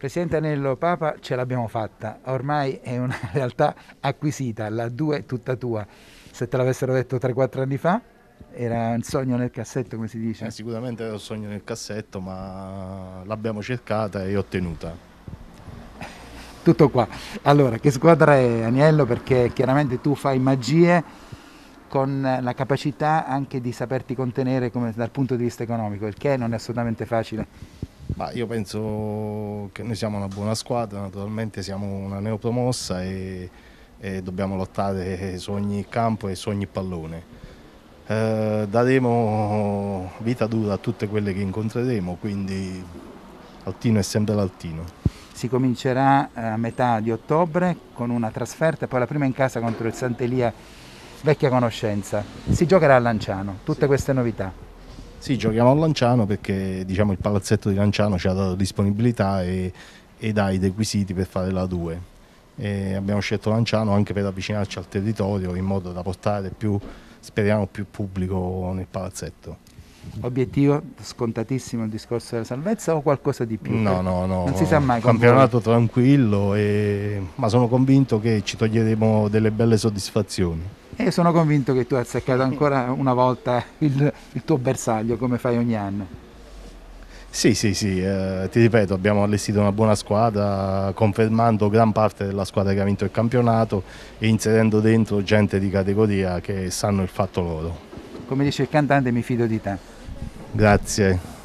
Presidente Anello, Papa, ce l'abbiamo fatta, ormai è una realtà acquisita, la 2 è tutta tua. Se te l'avessero detto 3-4 anni fa, era un sogno nel cassetto, come si dice? Eh, sicuramente era un sogno nel cassetto, ma l'abbiamo cercata e ottenuta. Tutto qua. Allora, che squadra è Aniello? Perché chiaramente tu fai magie con la capacità anche di saperti contenere come, dal punto di vista economico, il che non è assolutamente facile. Ma io penso che noi siamo una buona squadra, naturalmente siamo una neopromossa e, e dobbiamo lottare su ogni campo e su ogni pallone. Eh, daremo vita dura a tutte quelle che incontreremo, quindi l'altino è sempre l'Altino si comincerà a metà di ottobre con una trasferta e poi la prima in casa contro il Sant'Elia vecchia conoscenza. Si giocherà a Lanciano, tutte sì. queste novità. Sì, giochiamo a Lanciano perché diciamo, il palazzetto di Lanciano ci ha dato disponibilità e, ed ha i requisiti per fare la 2. E abbiamo scelto Lanciano anche per avvicinarci al territorio in modo da portare più, speriamo, più pubblico nel palazzetto. Obiettivo scontatissimo il discorso della salvezza o qualcosa di più? No, no, no. Non si sa mai. Campionato tranquillo, e... ma sono convinto che ci toglieremo delle belle soddisfazioni. E eh, sono convinto che tu hai azzeccato ancora una volta il, il tuo bersaglio come fai ogni anno. Sì, sì, sì, eh, ti ripeto, abbiamo allestito una buona squadra, confermando gran parte della squadra che ha vinto il campionato e inserendo dentro gente di categoria che sanno il fatto loro. Come dice il cantante, mi fido di te. Grazie.